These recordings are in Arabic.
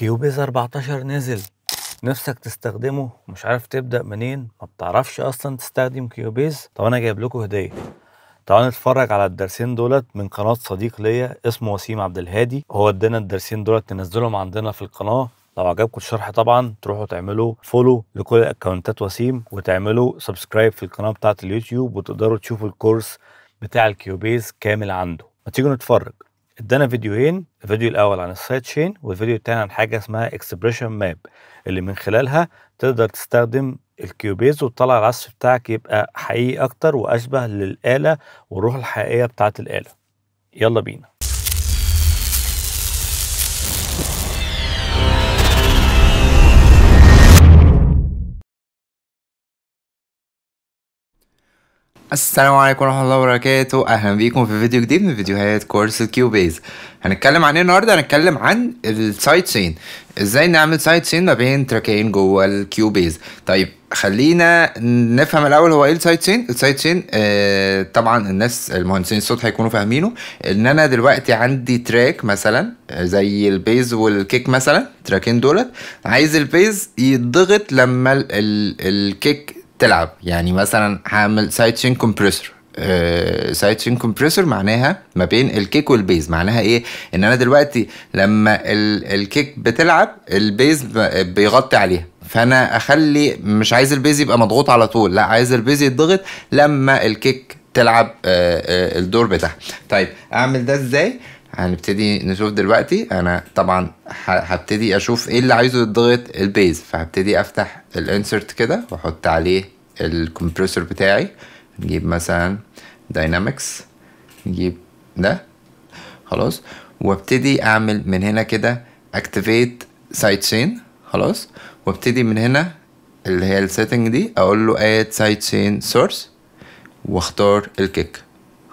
كيوبيز 14 نزل نفسك تستخدمه مش عارف تبدا منين ما بتعرفش اصلا تستخدم كيوبيز طب انا جايب لكم هديه تعالوا نتفرج على الدرسين دولت من قناه صديق ليا اسمه وسيم عبد الهادي هو ادانا الدرسين دولت تنزلهم عندنا في القناه لو عجبكم الشرح طبعا تروحوا تعملوا فولو لكل اكونتات وسيم وتعملوا سبسكرايب في القناه بتاعه اليوتيوب وتقدروا تشوفوا الكورس بتاع الكيوبيز كامل عنده ما تيجوا نتفرج ادانا فيديوهين الفيديو الاول عن السايد تشين والفيديو الثاني عن حاجه اسمها اكسبريشن ماب اللي من خلالها تقدر تستخدم الكيوبيز وتطلع العصف بتاعك يبقى حقيقي اكتر واشبه للاله والروح الحقيقيه بتاعه الاله يلا بينا السلام عليكم ورحمه الله وبركاته اهلا بيكم في فيديو جديد من فيديوهات كورس الكيوبيز هنتكلم عن ايه النهارده هنتكلم عن السايد سين ازاي نعمل سايد سين ما بين تراكين جوه الكيوبيز طيب خلينا نفهم الاول هو ايه السايد سين السايد سين آه طبعا الناس المهندسين الصوت هيكونوا فاهمينه ان انا دلوقتي عندي تراك مثلا زي البيز والكيك مثلا تراكين دولت عايز البيز يتضغط لما الكيك تلعب يعني مثلا هعمل سايد تشين كومبريسور سايد تشين كومبريسور معناها ما بين الكيك والبيز معناها ايه ان انا دلوقتي لما الكيك بتلعب البيز بيغطي عليها فانا اخلي مش عايز البيز يبقى مضغوط على طول لا عايز البيز يتضغط لما الكيك تلعب آه، آه، الدور بتاعها طيب اعمل ده ازاي هنبتدي نشوف دلوقتي انا طبعا هبتدي اشوف ايه اللي عايزه يتضغط البيز فهبتدي افتح الانسرت كده واحط عليه الكمبريسور بتاعي نجيب مثلا داينامكس نجيب ده خلاص وابتدي اعمل من هنا كده اكتيفيت سايد تشين خلاص وابتدي من هنا اللي هي السيتنج دي اقول له اد سايد تشين سورس واختار الكيك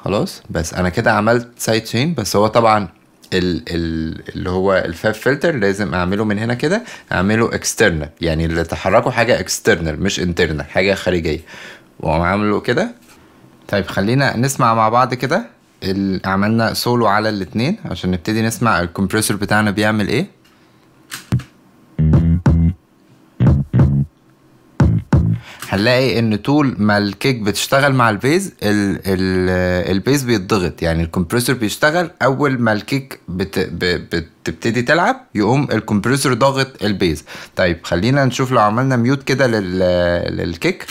خلاص بس انا كده عملت سايد تشين بس هو طبعا ال ال اللي هو الفاب فلتر لازم اعمله من هنا كده اعمله اكسترنال يعني اللي تحركه حاجه اكسترنال مش انترنال حاجه خارجيه واقوم عامله كده طيب خلينا نسمع مع بعض كده عملنا سولو على الاثنين عشان نبتدي نسمع الكمبريسور بتاعنا بيعمل ايه هنلاقي ان طول ما الكيك بتشتغل مع البيز الـ الـ البيز بيتضغط يعني الكمبريسور بيشتغل اول ما الكيك بت بتبتدي تلعب يقوم الكمبريسور ضاغط البيز طيب خلينا نشوف لو عملنا ميوت كده للكيك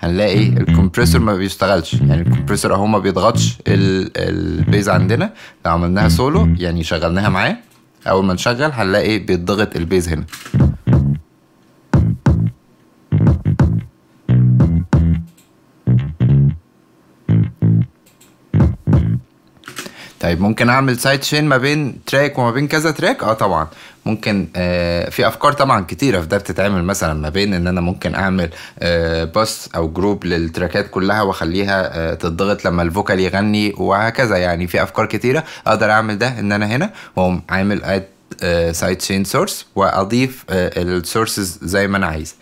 هنلاقي الكمبريسور ما بيشتغلش يعني الكمبريسور اهو ما بيضغطش البيز عندنا لو عملناها سولو يعني شغلناها معاه اول ما نشغل هنلاقي بيتضغط البيز هنا طيب ممكن اعمل سايد شين ما بين تراك وما بين كذا تراك اه طبعا ممكن آه، في افكار طبعا كتيره في ده بتتعمل مثلا ما بين ان انا ممكن اعمل باس آه، او جروب للتراكات كلها واخليها آه، تضغط لما الفوكال يغني وهكذا يعني في افكار كتيره اقدر اعمل ده ان انا هنا واقوم عامل اد سايد شين سورس واضيف السورسز زي ما انا عايز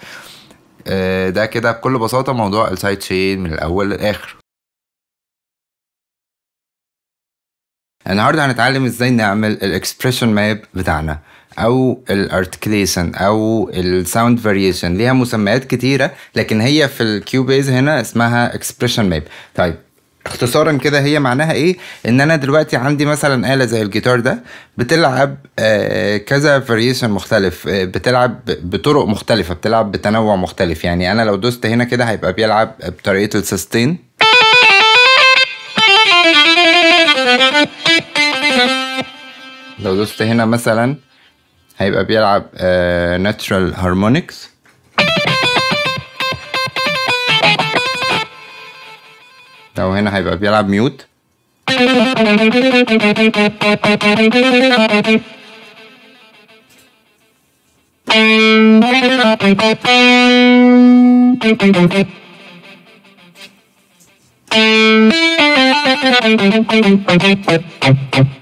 ده كده بكل بساطه موضوع السايد شين من الاول للاخر النهارده هنتعلم ازاي نعمل الاكسبريشن ماب بتاعنا او الارتكليشن او الساوند فاريشن ليها مسميات كتيره لكن هي في الكيوبيز هنا اسمها اكسبريشن ماب طيب اختصارا كده هي معناها ايه ان انا دلوقتي عندي مثلا آلة زي الجيتار ده بتلعب آه، كذا فاريشن مختلف آه، بتلعب بطرق مختلفة بتلعب بتنوع مختلف يعني انا لو دوست هنا كده هيبقى بيلعب بطريقة السستين لو دوست هنا مثلا هيبقى بيلعب ناتشرال آه، هارمونيكس لو هنا هيبقى بيلعب ميوت Thank you.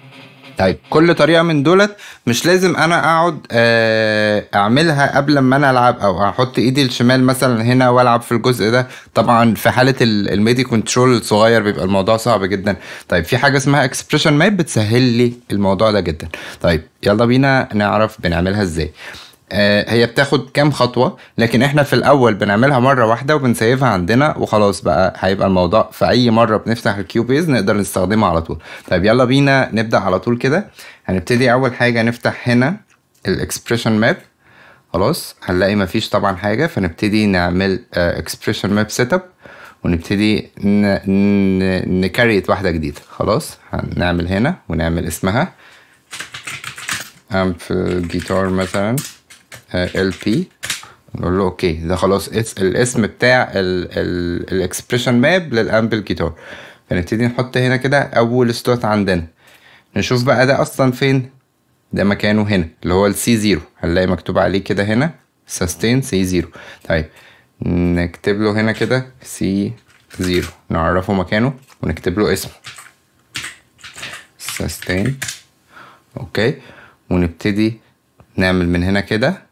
طيب كل طريقه من دولت مش لازم انا اقعد آه، اعملها قبل ما انا العب او احط ايدي الشمال مثلا هنا والعب في الجزء ده طبعا في حاله الميدي كنترول الصغير بيبقى الموضوع صعب جدا طيب في حاجه اسمها اكسبريشن ماب بتسهل لي الموضوع ده جدا طيب يلا بينا نعرف بنعملها ازاي آه، هي بتاخد كام خطوة لكن احنا في الأول بنعملها مرة واحدة وبنسيفها عندنا وخلاص بقى هيبقى الموضوع في أي مرة بنفتح الكيو بيز نقدر نستخدمها على طول طيب يلا بينا نبدأ على طول كده هنبتدي أول حاجة نفتح هنا الاكسبريشن ماب خلاص هنلاقي مفيش طبعا حاجة فنبتدي نعمل اكسبريشن ماب سيت اب ونبتدي نكريت واحدة جديدة خلاص هنعمل هنا ونعمل اسمها امب جيتار مثلا ال آه، بي نقول له اوكي ده خلاص الاسم بتاع الاكسبريشن ماب للامبل جيتار فنبتدي نحط هنا كده اول ستوت عندنا نشوف بقى ده اصلا فين ده مكانه هنا اللي هو السي زيرو هنلاقي مكتوب عليه كده هنا سستين سي زيرو طيب نكتب له هنا كده سي زيرو نعرفه مكانه ونكتب له اسمه سستين اوكي ونبتدي نعمل من هنا كده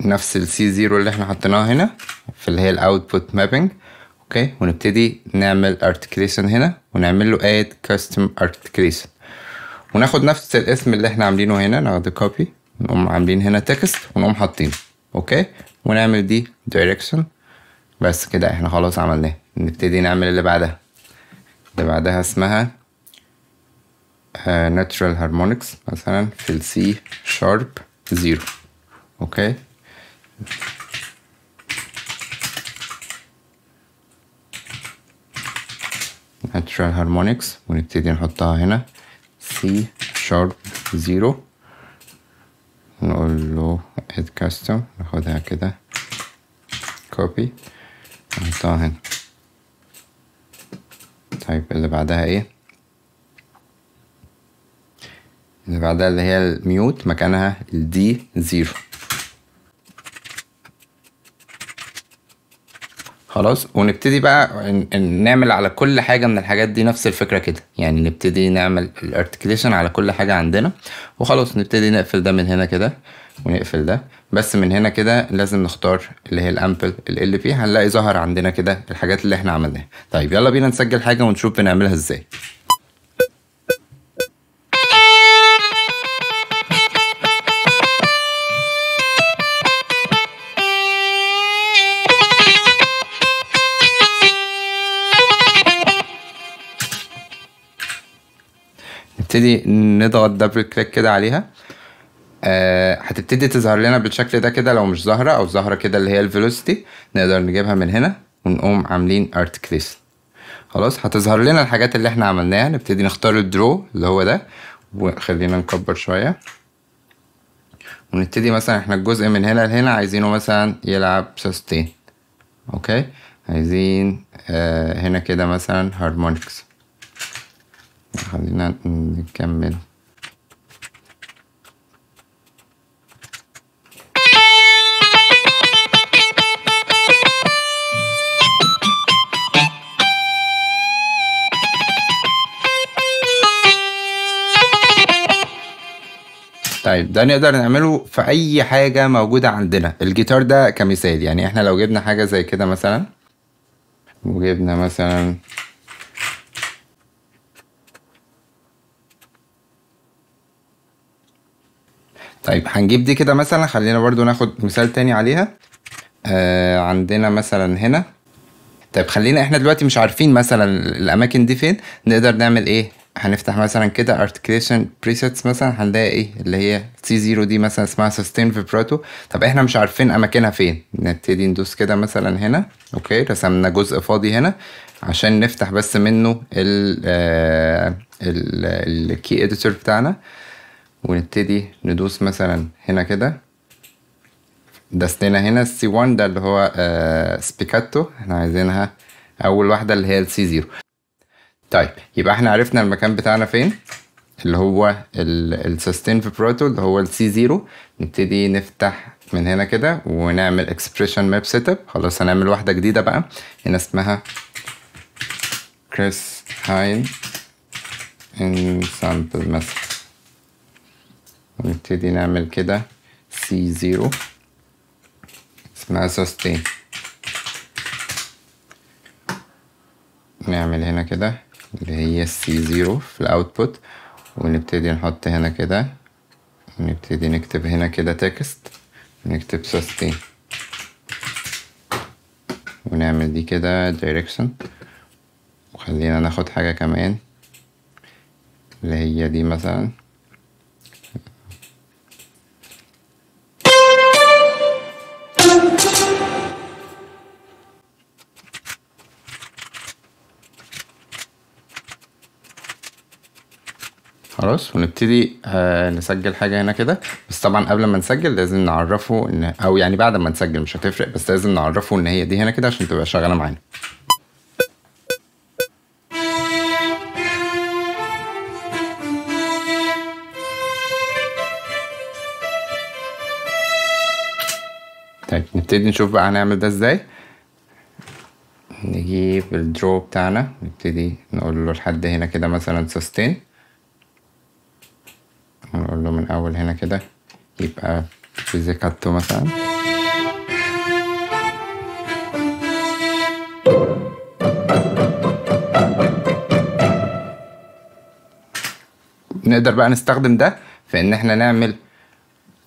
نفس السي زيرو اللي احنا حطيناها هنا في اللي هي الاوتبوت مابنج اوكي ونبتدي نعمل articulation هنا ونعمل له add custom articulation وناخد نفس الاسم اللي احنا عاملينه هنا ناخد copy نقوم عاملين هنا text ونقوم حاطينه اوكي ونعمل دي direction بس كده احنا خلاص عملناه نبتدي نعمل اللي بعدها اللي بعدها اسمها uh, natural harmonics مثلا في السي شارب زيرو اوكي natural هارمونيكس ونبتدي نحطها هنا C sharp زيرو نقول له add custom ناخدها كده copy نحطها هنا طيب اللي بعدها ايه اللي بعدها اللي هي الميوت مكانها الدي زيرو خلاص ونبتدي بقى نعمل على كل حاجه من الحاجات دي نفس الفكره كده يعني نبتدي نعمل الارتكليشن على كل حاجه عندنا وخلاص نبتدي نقفل ده من هنا كده ونقفل ده بس من هنا كده لازم نختار اللي هي الامبل ال بي هنلاقي ظهر عندنا كده الحاجات اللي احنا عملناها طيب يلا بينا نسجل حاجه ونشوف بنعملها ازاي هنبتدي نضغط دبل كليك كده عليها آه هتبتدي تظهر لنا بالشكل ده كده لو مش ظاهرة أو ظاهرة كده اللي هي الفيلوسيتي نقدر نجيبها من هنا ونقوم عاملين ارتكليس خلاص هتظهر لنا الحاجات اللي احنا عملناها نبتدي نختار الدرو اللي هو ده وخلينا نكبر شوية ونبتدي مثلا احنا الجزء من هنا لهنا عايزينه مثلا يلعب سستين اوكي عايزين آه هنا كده مثلا هارمونيكس خلينا نكمل طيب ده نقدر نعمله في اي حاجه موجوده عندنا الجيتار ده كمثال يعني احنا لو جبنا حاجه زي كده مثلا وجبنا مثلا طيب هنجيب دي كده مثلا خلينا برضو ناخد مثال تاني عليها آه عندنا مثلا هنا طيب خلينا احنا دلوقتي مش عارفين مثلا الاماكن دي فين نقدر نعمل ايه هنفتح مثلا كده articulation presets مثلا هنلاقي ايه اللي هي سي زيرو دي مثلا اسمها sustain vibrato طب احنا مش عارفين اماكنها فين نبتدي ندوس كده مثلا هنا اوكي رسمنا جزء فاضي هنا عشان نفتح بس منه ال آه، الكي اديتور بتاعنا ونبتدي ندوس مثلا هنا كده دسنا هنا السي 1 ده اللي هو آه، سبيكاتو احنا عايزينها اول واحده اللي هي السي 0 طيب يبقى احنا عرفنا المكان بتاعنا فين اللي هو السستين بروتو اللي هو السي 0 نبتدي نفتح من هنا كده ونعمل اكسبريشن ماب سيت اب خلاص هنعمل واحده جديده بقى هنا اسمها كريس هاين ان سامبل مثلا نبتدي نعمل كده سي زيرو اسمها سوستين نعمل هنا كده اللي هي السي زيرو في الاوتبوت ونبتدي نحط هنا كده نبتدي نكتب هنا كده تكست ونكتب سوستين ونعمل دي كده دايركشن وخلينا ناخد حاجة كمان اللي هي دي مثلا خلاص ونبتدي آه، نسجل حاجه هنا كده بس طبعا قبل ما نسجل لازم نعرفه ان او يعني بعد ما نسجل مش هتفرق بس لازم نعرفه ان هي دي هنا كده عشان تبقى شغاله معانا طيب نبتدي نشوف بقى هنعمل ده ازاي نجيب الدرو بتاعنا نبتدي نقول له لحد هنا كده مثلا سستين احنا نقول له من اول هنا كده يبقى فيزيكاتو مثلا نقدر بقى نستخدم ده في ان احنا نعمل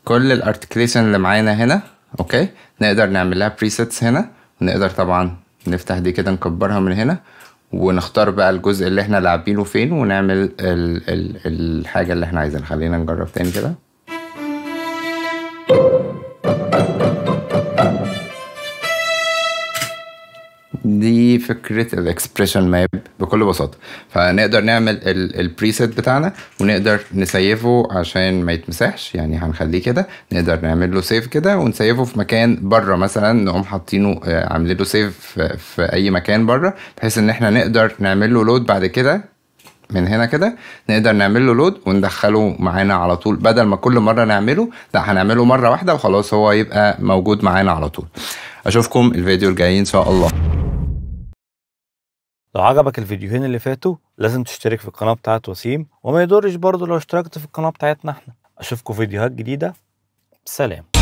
كل الارتكليشن اللي معانا هنا اوكي نقدر نعمل لها بريسيتس هنا ونقدر طبعا نفتح دي كده نكبرها من هنا ونختار بقى الجزء اللي احنا لاعبينه فين ونعمل ال ال الحاجه اللي احنا عايزينها خلينا نجرب تاني كده فكره الاكسبريشن ماب بكل بساطه فنقدر نعمل البريسيت بتاعنا ونقدر نسيفه عشان ما يتمسحش يعني هنخليه كده نقدر نعمل له سيف كده ونسيفه في مكان بره مثلا نقوم حاطينه آه، عاملين له سيف في اي مكان بره بحيث ان احنا نقدر نعمل له لود بعد كده من هنا كده نقدر نعمل له لود وندخله معانا على طول بدل ما كل مره نعمله لا هنعمله مره واحده وخلاص هو يبقى موجود معانا على طول اشوفكم الفيديو الجاي ان شاء الله لو عجبك الفيديوهين اللي فاتوا لازم تشترك في القناة بتاعت وسيم وما يضرش برضو لو اشتركت في القناة بتاعتنا احنا اشوفكم فيديوهات جديدة سلام